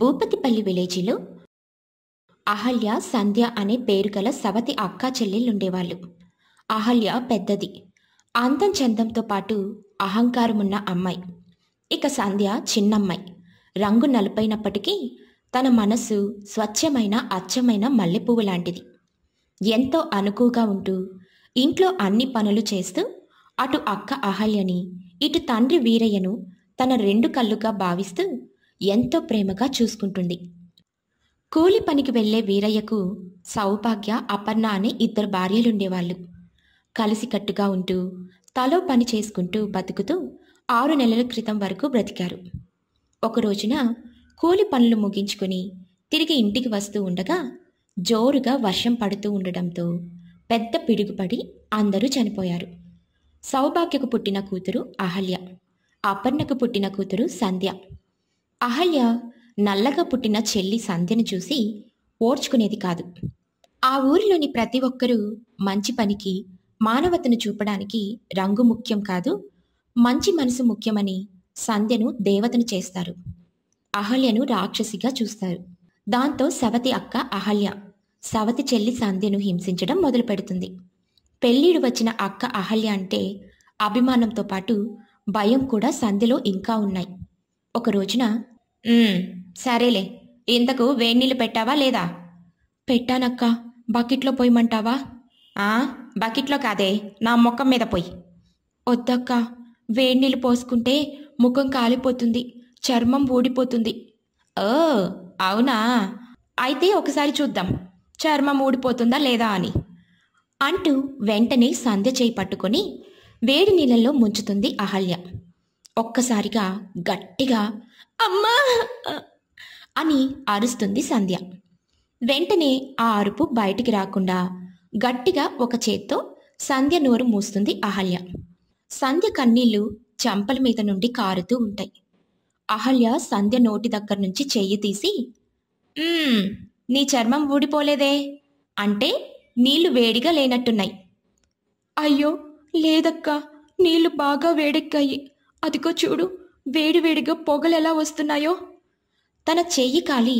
భూపతిపల్లి విలేజీలో అహల్య సంధ్య అనే పేరు గల సవతి అక్కా చెల్లెళ్ళుండేవాళ్ళు అహల్య పెద్దది అందం చందంతో పాటు అహంకారమున్న అమ్మాయి ఇక సంధ్య చిన్నమ్మాయి రంగు నలిపోయినప్పటికీ తన మనసు స్వచ్ఛమైన అచ్చమైన మల్లెపువ్వు లాంటిది ఎంతో అనుకువగా ఉంటూ ఇంట్లో అన్ని పనులు చేస్తూ అటు అక్క అహల్యని ఇటు తండ్రి వీరయ్యను తన రెండు కళ్ళుగా భావిస్తూ ఎంతో ప్రేమగా చూసుకుంటుంది కూలి పనికి వెళ్లే వీరయ్యకు సౌభాగ్య అపర్ణ అనే ఇద్దరు భార్యలుండేవాళ్ళు కలిసికట్టుగా ఉంటూ తలో పని చేసుకుంటూ బతుకుతూ ఆరు నెలల క్రితం వరకు బ్రతికారు ఒకరోజున కూలి పనులు ముగించుకుని తిరిగి ఇంటికి వస్తూ ఉండగా జోరుగా వర్షం పడుతూ ఉండడంతో పెద్ద పిడుగుపడి అందరూ చనిపోయారు సౌభాగ్యకు పుట్టిన కూతురు అహల్య అపర్ణకు పుట్టిన కూతురు సంధ్య అహల్య నల్లగా పుట్టిన చెల్లి సంధ్యను చూసి ఓర్చుకునేది కాదు ఆ ఊరిలోని ప్రతి ఒక్కరూ మంచి పనికి మానవతను చూపడానికి రంగు ముఖ్యం కాదు మంచి మనసు ముఖ్యమని సంధ్యను దేవతను చేస్తారు అహల్యను రాక్షసిగా చూస్తారు దాంతో సవతి అక్క అహల్య సవతి చెల్లి సంధ్యను హింసించడం మొదలు పెడుతుంది పెళ్ళిడు వచ్చిన అక్క అహల్య అంటే అభిమానంతో పాటు భయం కూడా సంధ్యలో ఇంకా ఉన్నాయి ఒక రోజున సరేలే ఇంతకు వేణీళ్ళు పెట్టావా లేదా పెట్టానక్క బకెట్లో పోయమంటావా ఆ బకెట్లో కాదే నా ముఖం మీద పోయి వద్దక్క వేణీళ్ళు పోసుకుంటే ముఖం కాలిపోతుంది చర్మం ఊడిపోతుంది ఓ అవునా అయితే ఒకసారి చూద్దాం చర్మం ఊడిపోతుందా లేదా అని అంటూ వెంటనే సంధ్య చేయి పట్టుకొని వేడి నీళ్ళల్లో ముంచుతుంది అహల్య ఒక్కసారిగా గట్టిగా అమ్మా అని అరుస్తుంది సంధ్య వెంటనే ఆ అరుపు బయటికి రాకుండా గట్టిగా ఒక చేత్తో సంధ్య నోరు మూస్తుంది అహల్య సంధ్య కన్నీళ్లు చంపల మీద నుండి కారుతూ ఉంటాయి అహల్య సంధ్య నోటి దగ్గర నుంచి చెయ్యి తీసి నీ చర్మం ఊడిపోలేదే అంటే నీళ్లు వేడిగా లేనట్టున్నాయి అయ్యో లేదక్కా నీళ్లు బాగా వేడెక్కాయి అదిగో చూడు వేడివేడిగా పొగలెలా వస్తున్నాయో తన చెయ్యి కాలి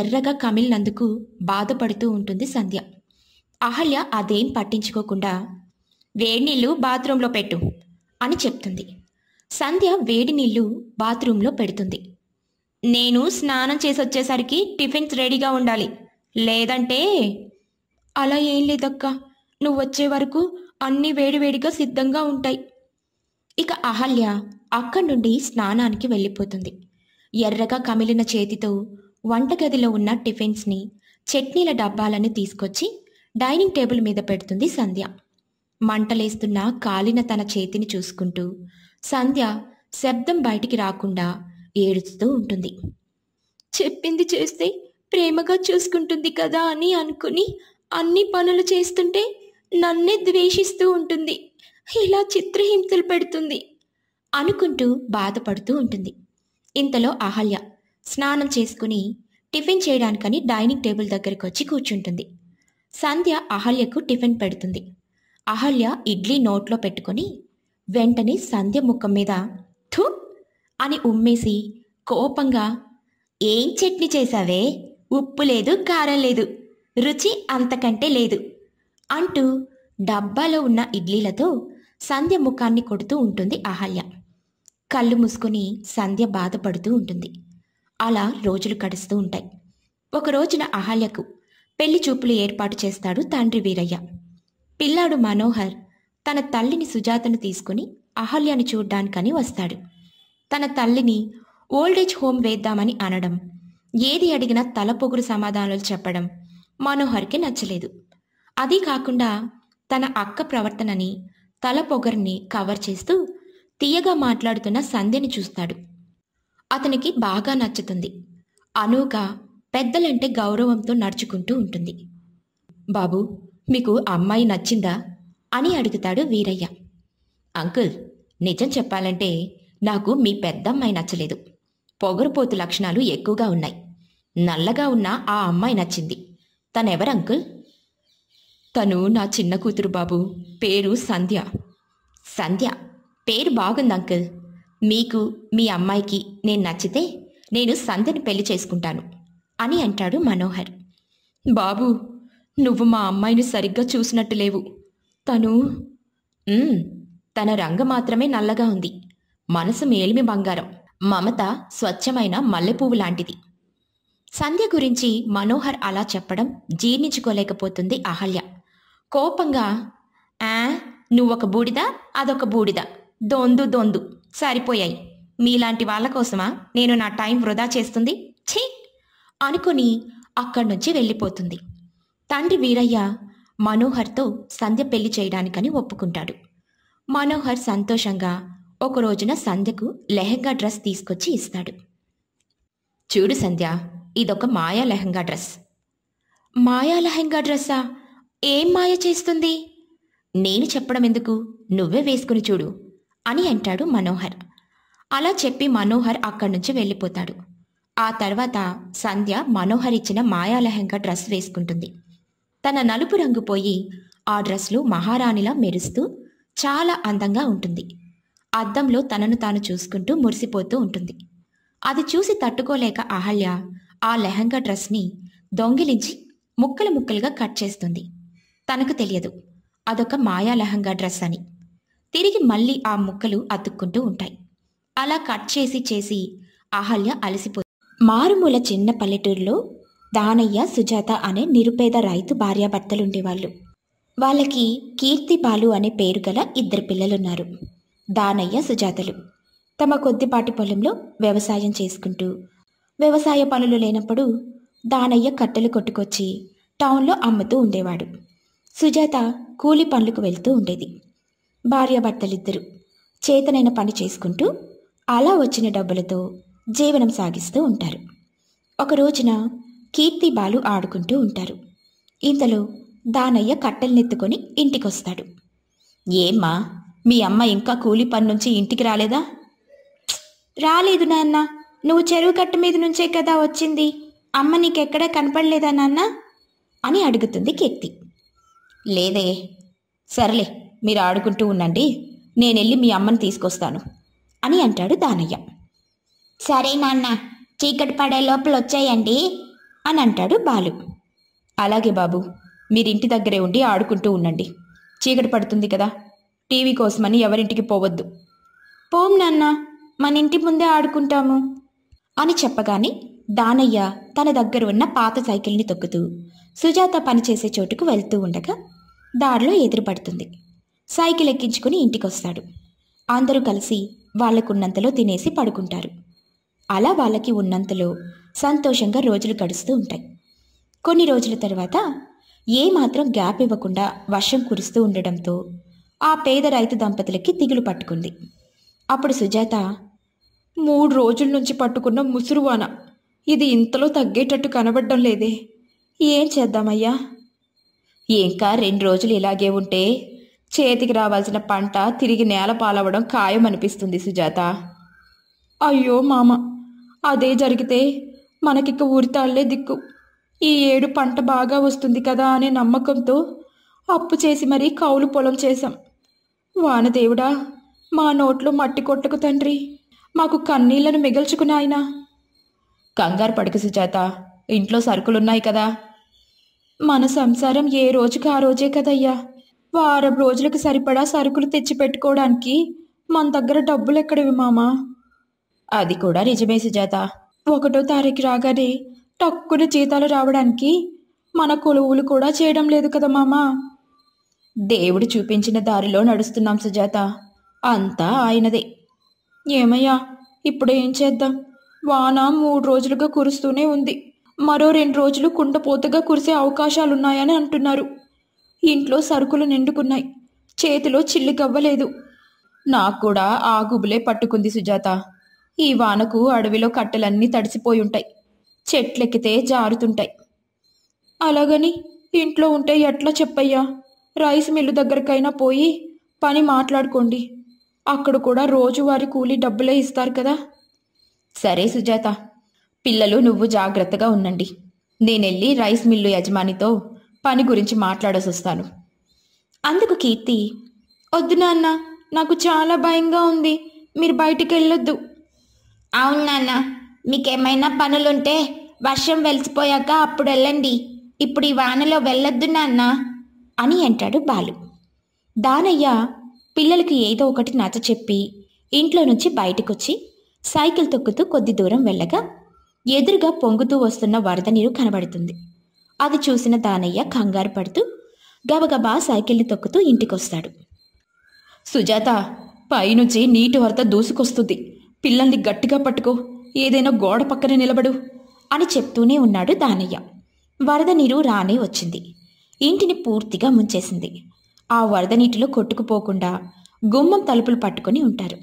ఎర్రగా కమిలినందుకు బాధపడుతూ ఉంటుంది సంధ్య అహల్య అదేం పట్టించుకోకుండా వేడినీళ్ళు బాత్రూంలో పెట్టు అని చెప్తుంది సంధ్య వేడినీళ్ళు బాత్రూంలో పెడుతుంది నేను స్నానం చేసి వచ్చేసరికి టిఫిన్స్ రెడీగా ఉండాలి లేదంటే అలా ఏం లేదక్క నువ్వు వచ్చే వరకు అన్నీ వేడివేడిగా సిద్ధంగా ఉంటాయి ఇక అహల్య అక్కడి నుండి స్నానానికి వెళ్ళిపోతుంది ఎర్రగా కమిలిన చేతితో వంటగదిలో ఉన్న టిఫిన్స్ని చట్నీల డబ్బాలని తీసుకొచ్చి డైనింగ్ టేబుల్ మీద పెడుతుంది సంధ్య మంటలేస్తున్న కాలిన తన చేతిని చూసుకుంటూ సంధ్య శబ్దం బయటికి రాకుండా ఏడుస్తూ ఉంటుంది చెప్పింది చేస్తే ప్రేమగా చూసుకుంటుంది కదా అని అనుకుని అన్ని పనులు చేస్తుంటే నన్నే ద్వేషిస్తూ ఉంటుంది ఇలా చిత్రహింసలు పెడుతుంది అనుకుంటూ బాధపడుతూ ఉంటుంది ఇంతలో అహల్య స్నానం చేసుకుని టిఫిన్ చేయడానికని డైనింగ్ టేబుల్ దగ్గరికి వచ్చి కూర్చుంటుంది సంధ్య అహల్యకు టిఫిన్ పెడుతుంది అహల్య ఇడ్లీ నోట్లో పెట్టుకొని వెంటనే సంధ్య ముఖం మీద థు అని ఉమ్మేసి కోపంగా ఏం చట్నీ చేశావే ఉప్పు లేదు కారం లేదు రుచి అంతకంటే లేదు అంటూ డబ్బాలో ఉన్న ఇడ్లీలతో సంధ్య ముఖాన్ని కొడుతూ ఉంటుంది అహల్య కళ్ళు మూసుకొని సంధ్య బాధపడుతూ ఉంటుంది అలా రోజులు గడుస్తూ ఉంటాయి ఒక రోజున అహల్యకు పెళ్లి చూపులు ఏర్పాటు చేస్తాడు తండ్రి వీరయ్య పిల్లాడు మనోహర్ తన తల్లిని సుజాతను తీసుకుని అహల్యను చూడ్డానికని వస్తాడు తన తల్లిని ఓల్డేజ్ హోమ్ వేద్దామని అనడం ఏది అడిగినా తల పొగురు సమాధానాలు చెప్పడం మనోహర్కి నచ్చలేదు అదీ కాకుండా తన అక్క ప్రవర్తనని తల పొగర్ని కవర్ చేస్తూ తీయగా మాట్లాడుతున్న సంధ్యని చూస్తాడు అతనికి బాగా నచ్చుతుంది అనూక పెద్దలంటే గౌరవంతో నడుచుకుంటూ ఉంటుంది బాబు మీకు అమ్మాయి నచ్చిందా అని అడుగుతాడు వీరయ్య అంకుల్ నిజం చెప్పాలంటే నాకు మీ పెద్దమ్మాయి నచ్చలేదు పొగరుపోతు లక్షణాలు ఎక్కువగా ఉన్నాయి నల్లగా ఉన్న ఆ అమ్మాయి నచ్చింది తనెవరంకుల్ అంకుల్ తను నా చిన్న కూతురు బాబు పేరు సంధ్య సంధ్య పేరు బాగుంది అంకుల్ మీకు మీ అమ్మాయికి నేను నచ్చితే నేను సంధ్యను పెళ్లి చేసుకుంటాను అని అంటాడు మనోహర్ బాబు నువ్వు మా అమ్మాయిని సరిగ్గా చూసినట్టు లేవు తను తన రంగు మాత్రమే నల్లగా ఉంది మనసు మేలిమి బంగారం మమత స్వచ్ఛమైన మల్లెపువ్వు లాంటిది సంధ్య గురించి మనోహర్ అలా చెప్పడం జీర్ణించుకోలేకపోతుంది అహల్య కోపంగా ఆ నువ్వొక బూడిద అదొక బూడిద దొందు దొందు సరిపోయాయి మీలాంటి వాళ్ళ కోసమా నేను నా టైం వృధా చేస్తుంది ఛీ అనుకుని అక్కడి నుంచి వెళ్ళిపోతుంది తండ్రి వీరయ్య మనోహర్తో సంధ్య పెళ్లి చేయడానికని ఒప్పుకుంటాడు మనోహర్ సంతోషంగా ఒక రోజున సంధ్యకు లెహంగా డ్రెస్ తీసుకొచ్చి ఇస్తాడు చూడు సంధ్య ఇదొక మాయా లెహంగా డ్రెస్ మాయా లెహంగా డ్రెస్సా ఏం మాయ చేస్తుంది నేను చెప్పడం ఎందుకు నువ్వే వేసుకుని చూడు అని అంటాడు మనోహర్ అలా చెప్పి మనోహర్ అక్కడి నుంచి వెళ్ళిపోతాడు ఆ తర్వాత సంధ్య మనోహర్ ఇచ్చిన మాయాలహంగా డ్రెస్ వేసుకుంటుంది తన నలుపు రంగు పోయి ఆ డ్రెస్లు మహారాణిలా మెరుస్తూ చాలా అందంగా ఉంటుంది అద్దంలో తనను తాను చూసుకుంటూ మురిసిపోతూ ఉంటుంది అది చూసి తట్టుకోలేక అహల్య ఆ లెహంగా డ్రెస్ని దొంగిలించి ముక్కలు ముక్కలుగా కట్ చేస్తుంది తనకు తెలియదు అదొక మాయాలహంగా డ్రెస్ అని తిరిగి మళ్ళీ ఆ ముక్కలు అతుక్కుంటూ ఉంటాయి అలా కట్ చేసి చేసి అహల్య అలసిపోతుంది మారుమూల చిన్న పల్లెటూరులో దానయ్య సుజాత అనే నిరుపేద రైతు భార్యాభర్తలుండేవాళ్ళు వాళ్ళకి కీర్తి బాలు అనే పేరు గల ఇద్దరు పిల్లలున్నారు దానయ్య సుజాతలు తమ కొద్దిపాటి పొలంలో వ్యవసాయం చేసుకుంటూ వ్యవసాయ పనులు లేనప్పుడు దానయ్య కట్టెలు కొట్టుకొచ్చి టౌన్లో అమ్ముతూ ఉండేవాడు సుజాత కూలి పనులకు వెళ్తూ ఉండేది భార్యాభర్తలిద్దరూ చేతనైన పని చేసుకుంటూ అలా వచ్చిన డబ్బులతో జీవనం సాగిస్తూ ఉంటారు ఒక రోజున కీర్తి బాలు ఆడుకుంటూ ఉంటారు ఇంతలో దానయ్య కట్టెలనెత్తుకొని ఇంటికొస్తాడు ఏమ్మా మీ అమ్మ ఇంకా కూలి పని నుంచి ఇంటికి రాలేదా రాలేదు నాన్న నువ్వు చెరువు కట్ట మీద నుంచే కదా వచ్చింది అమ్మ నీకెక్కడా కనపడలేదా నాన్న అని అడుగుతుంది కీర్తి లేదే సర్లే మీరు ఆడుకుంటూ ఉండండి నేనెళ్ళి మీ అమ్మని తీసుకొస్తాను అని అంటాడు దానయ్య సరే నాన్న చీకటి పడే లోపల వచ్చేయండి అని అంటాడు బాలు అలాగే బాబు మీరింటి దగ్గరే ఉండి ఆడుకుంటూ ఉండండి చీకటి పడుతుంది కదా టీవీ కోసమని ఎవరింటికి పోవద్దు పోం నాన్న మన ఇంటి ముందే ఆడుకుంటాము అని చెప్పగానే దానయ్య తన దగ్గర ఉన్న పాత సైకిల్ని తొక్కుతూ సుజాత పనిచేసే చోటుకు వెళ్తూ ఉండగా దారిలో ఎదురుపడుతుంది సైకిల్ ఎక్కించుకుని ఇంటికొస్తాడు అందరూ కలిసి వాళ్లకున్నంతలో తినేసి పడుకుంటారు అలా వాళ్ళకి ఉన్నంతలో సంతోషంగా రోజులు గడుస్తూ ఉంటాయి కొన్ని రోజుల తర్వాత ఏమాత్రం గ్యాప్ ఇవ్వకుండా వర్షం కురుస్తూ ఉండడంతో ఆ పేద రైతు దంపతులకి తిగులు పట్టుకుంది అప్పుడు సుజాత మూడు రోజుల నుంచి పట్టుకున్న ముసురువాన ఇది ఇంతలో తగ్గేటట్టు కనబడడం లేదే ఏం చేద్దామయ్యా ఇంకా రెండు రోజులు ఇలాగే ఉంటే చేతికి రావాల్సిన పంట తిరిగి నేల పాలవడం ఖాయం అనిపిస్తుంది సుజాత అయ్యో మామ అదే జరిగితే మనకిక ఊరితాళ్లే దిక్కు ఈ ఏడు పంట బాగా వస్తుంది కదా అనే నమ్మకంతో అప్పు చేసి మరీ కౌలు పొలం చేశాం వానదేవుడా మా నోట్లో మట్టి కొట్టకు తండ్రి మాకు కన్నీళ్లను మిగల్చుకున్నాయినా కంగారు పడక సుజాత ఇంట్లో సరుకులున్నాయి కదా మన సంసారం ఏ రోజుకి ఆ రోజే కదయ్యా వారం రోజులకు సరిపడా సరుకులు తెచ్చిపెట్టుకోవడానికి మన దగ్గర డబ్బులు ఎక్కడివి మామా అది కూడా నిజమే సుజాత ఒకటో తారీఖు రాగానే టక్కున జీతాలు రావడానికి మన కొలువులు కూడా చేయడం లేదు కదా మామా దేవుడు చూపించిన దారిలో నడుస్తున్నాం సుజాత అంతా ఆయనదే ఏమయ్యా ఇప్పుడు ఏం చేద్దాం వాన మూడు రోజులుగా కురుస్తూనే ఉంది మరో రెండు రోజులు కుండపోతగా కురిసే అవకాశాలున్నాయని అంటున్నారు ఇంట్లో సరుకులు నిండుకున్నాయి చేతిలో చిల్లుకవ్వలేదు నాకు కూడా ఆ గుబులే పట్టుకుంది సుజాత ఈ వానకు అడవిలో కట్టెలన్నీ తడిసిపోయి ఉంటాయి చెట్లెక్కితే జారుతుంటాయి అలాగని ఇంట్లో ఉంటే ఎట్లా చెప్పయ్యా రైస్ మిల్లు దగ్గరకైనా పోయి పని మాట్లాడుకోండి అక్కడ కూడా రోజువారీ కూలీ డబ్బులే ఇస్తారు కదా సరే సుజాత పిల్లలు నువ్వు జాగ్రత్తగా ఉండండి నేనెళ్ళి రైస్ మిల్లు యజమానితో పని గురించి వస్తాను అందుకు కీర్తి వద్దు నాన్న నాకు చాలా భయంగా ఉంది మీరు బయటికి వెళ్ళొద్దు అవును నాన్న మీకేమైనా పనులుంటే వర్షం వెలిసిపోయాక అప్పుడు వెళ్ళండి ఇప్పుడు ఈ వానలో వెళ్ళొద్దు నాన్న అని అంటాడు బాలు దానయ్య పిల్లలకి ఏదో ఒకటి నచ్చ చెప్పి ఇంట్లో నుంచి బయటకొచ్చి సైకిల్ తొక్కుతూ కొద్ది దూరం వెళ్ళగా ఎదురుగా పొంగుతూ వస్తున్న వరద నీరు కనబడుతుంది అది చూసిన దానయ్య కంగారు పడుతూ గబగబా సైకిల్ని తొక్కుతూ ఇంటికొస్తాడు సుజాత పైనుంచి నీటి వరద దూసుకొస్తుంది పిల్లల్ని గట్టిగా పట్టుకో ఏదైనా గోడ పక్కన నిలబడు అని చెప్తూనే ఉన్నాడు దానయ్య వరద నీరు రానే వచ్చింది ఇంటిని పూర్తిగా ముంచేసింది ఆ వరద నీటిలో కొట్టుకుపోకుండా గుమ్మం తలుపులు పట్టుకొని ఉంటారు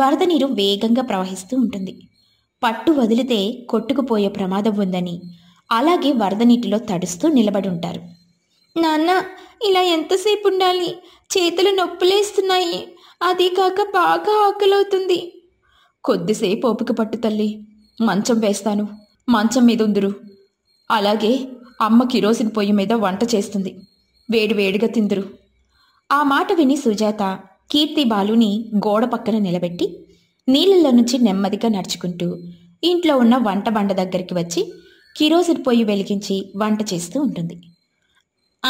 వరద నీరు వేగంగా ప్రవహిస్తూ ఉంటుంది పట్టు వదిలితే కొట్టుకుపోయే ప్రమాదం ఉందని అలాగే వరద నీటిలో తడుస్తూ నిలబడి ఉంటారు నాన్న ఇలా ఎంతసేపు ఉండాలి చేతులు నొప్పులేస్తున్నాయి అది కాక బాగా ఆకలవుతుంది కొద్దిసేపు ఓపిక పట్టు తల్లి మంచం వేస్తాను మంచం మీద ఉందురు అలాగే అమ్మ కిరోసిన్ పొయ్యి మీద వంట చేస్తుంది వేడివేడిగా తిందురు ఆ మాట విని సుజాత కీర్తి బాలుని గోడ పక్కన నిలబెట్టి నీళ్ళలో నుంచి నెమ్మదిగా నడుచుకుంటూ ఇంట్లో ఉన్న వంట బండ దగ్గరికి వచ్చి కిరోసిన్ పొయ్యి వెలిగించి వంట చేస్తూ ఉంటుంది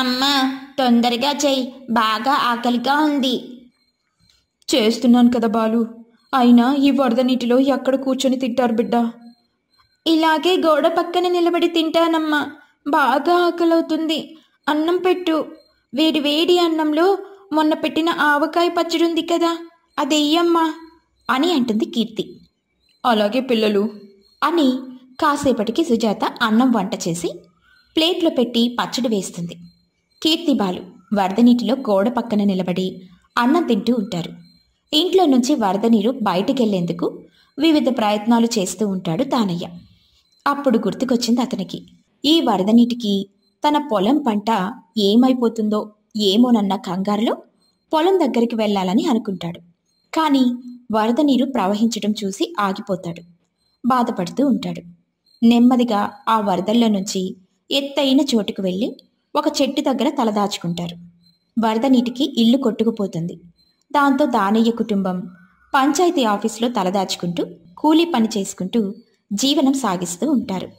అమ్మా తొందరగా చెయ్యి బాగా ఆకలిగా ఉంది చేస్తున్నాను కదా బాలు అయినా ఈ వరద నీటిలో ఎక్కడ కూర్చొని తింటారు బిడ్డ ఇలాగే గోడ పక్కన నిలబడి తింటానమ్మా బాగా ఆకలవుతుంది అన్నం పెట్టు వేడి వేడి అన్నంలో మొన్న పెట్టిన ఆవకాయ పచ్చడి ఉంది కదా అదెయ్యమ్మా అని అంటుంది కీర్తి అలాగే పిల్లలు అని కాసేపటికి సుజాత అన్నం వంట చేసి ప్లేట్లో పెట్టి పచ్చడి వేస్తుంది కీర్తి బాలు వరద నీటిలో గోడ పక్కన నిలబడి అన్నం తింటూ ఉంటారు ఇంట్లో నుంచి వరద నీరు బయటికెళ్లేందుకు వివిధ ప్రయత్నాలు చేస్తూ ఉంటాడు తానయ్య అప్పుడు గుర్తుకొచ్చింది అతనికి ఈ వరద నీటికి తన పొలం పంట ఏమైపోతుందో ఏమోనన్న కంగారులో పొలం దగ్గరికి వెళ్ళాలని అనుకుంటాడు కానీ వరద నీరు ప్రవహించడం చూసి ఆగిపోతాడు బాధపడుతూ ఉంటాడు నెమ్మదిగా ఆ వరదల్లో నుంచి ఎత్తైన చోటుకు వెళ్ళి ఒక చెట్టు దగ్గర తలదాచుకుంటారు వరద నీటికి ఇల్లు కొట్టుకుపోతుంది దాంతో దానయ్య కుటుంబం పంచాయతీ ఆఫీసులో తలదాచుకుంటూ కూలీ పని చేసుకుంటూ జీవనం సాగిస్తూ ఉంటారు